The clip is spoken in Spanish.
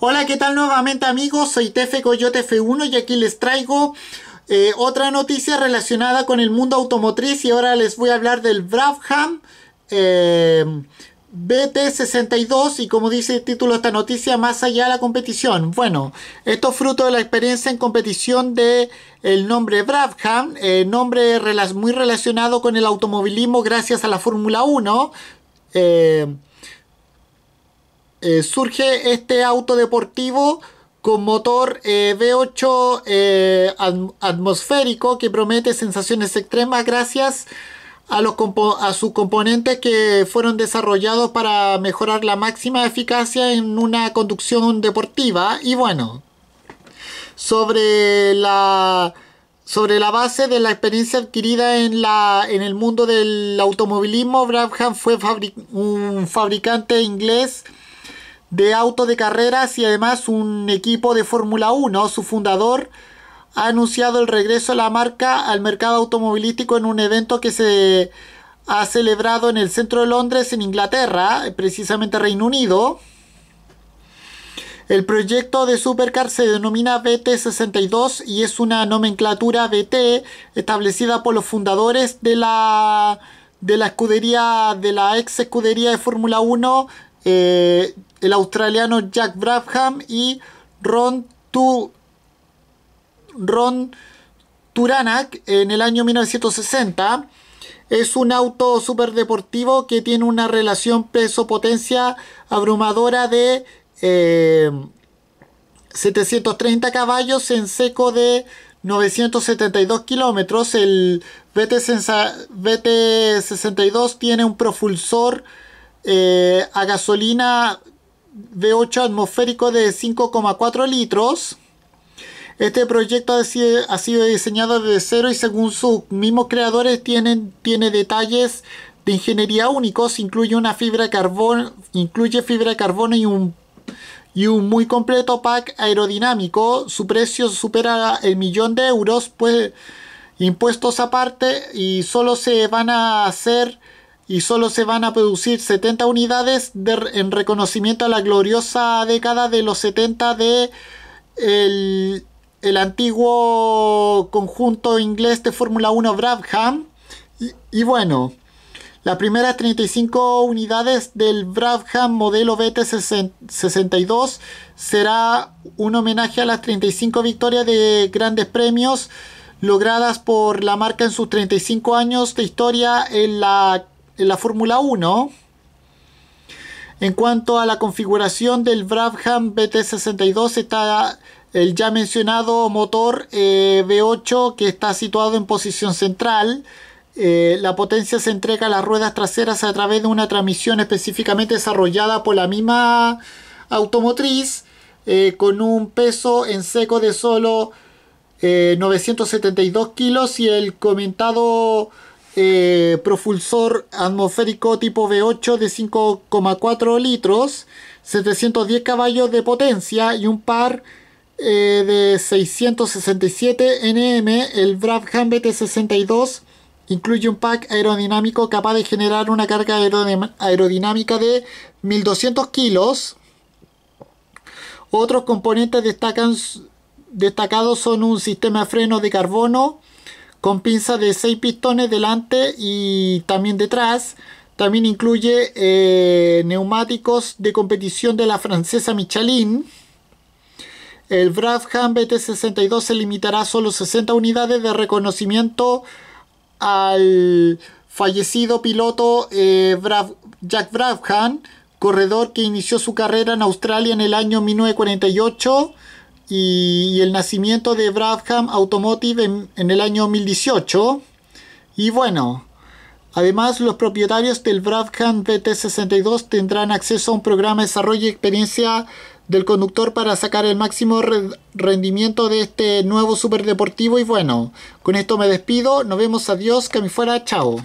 Hola, ¿qué tal nuevamente amigos? Soy Tefe Coyote F1 y aquí les traigo eh, otra noticia relacionada con el mundo automotriz y ahora les voy a hablar del Brabham eh, BT62 y como dice el título de esta noticia, más allá de la competición. Bueno, esto es fruto de la experiencia en competición de el nombre Brabham, eh, nombre muy relacionado con el automovilismo gracias a la Fórmula 1. Eh, surge este auto deportivo con motor eh, V8 eh, atmosférico que promete sensaciones extremas gracias a, los a sus componentes que fueron desarrollados para mejorar la máxima eficacia en una conducción deportiva. Y bueno, sobre la, sobre la base de la experiencia adquirida en, la, en el mundo del automovilismo, Brabham fue un fabricante inglés de auto de carreras y además un equipo de Fórmula 1. Su fundador ha anunciado el regreso de la marca al mercado automovilístico en un evento que se ha celebrado en el centro de Londres, en Inglaterra, precisamente Reino Unido. El proyecto de Supercar se denomina BT62 y es una nomenclatura BT establecida por los fundadores de la, de la escudería, de la ex escudería de Fórmula 1 eh, el australiano Jack Brabham y Ron, Turanac Turanak en el año 1960. Es un auto deportivo que tiene una relación peso-potencia abrumadora de 730 eh, caballos en seco de 972 kilómetros. El BT-62 tiene un propulsor eh, a gasolina V8 atmosférico de 5,4 litros. Este proyecto ha sido, diseñado desde cero y según sus mismos creadores tienen, tiene detalles de ingeniería únicos. Incluye una fibra de carbono, incluye fibra de carbono y un, y un muy completo pack aerodinámico. Su precio supera el millón de euros, pues impuestos aparte y solo se van a hacer y solo se van a producir 70 unidades en reconocimiento a la gloriosa década de los 70 de el, antiguo conjunto inglés de Fórmula 1 Brabham. Y, y, bueno, las primeras 35 unidades del Brabham modelo BT62 será un homenaje a las 35 victorias de grandes premios logradas por la marca en sus 35 años de historia en la ...en la Fórmula 1. En cuanto a la configuración del Brabham BT62 está el ya mencionado motor V8 eh, que está situado en posición central. Eh, la potencia se entrega a las ruedas traseras a través de una transmisión específicamente desarrollada por la misma automotriz eh, con un peso en seco de solo 972 kilos y el comentado eh, profulsor atmosférico tipo V8 de 5,4 litros, 710 caballos de potencia y un par eh, de 667 NM. El Brabham BT62 incluye un pack aerodinámico capaz de generar una carga aerodinámica de 1200 kilos. Otros componentes destacan, destacados son un sistema de freno de carbono con pinza de 6 pistones delante y también detrás. También incluye eh, neumáticos de competición de la francesa Michelin. El Brabham BT62 se limitará a solo 60 unidades de reconocimiento al fallecido piloto eh, Jack Brabham, corredor que inició su carrera en Australia en el año 1948 y, el nacimiento de Brabham Automotive en, el año 2018. Y bueno, Además, los propietarios del Brabham BT62 tendrán acceso a un programa de desarrollo y experiencia del conductor para sacar el máximo rendimiento de este nuevo superdeportivo. Y bueno, con esto me despido. Nos vemos. Adiós. Que me fuera. Chao.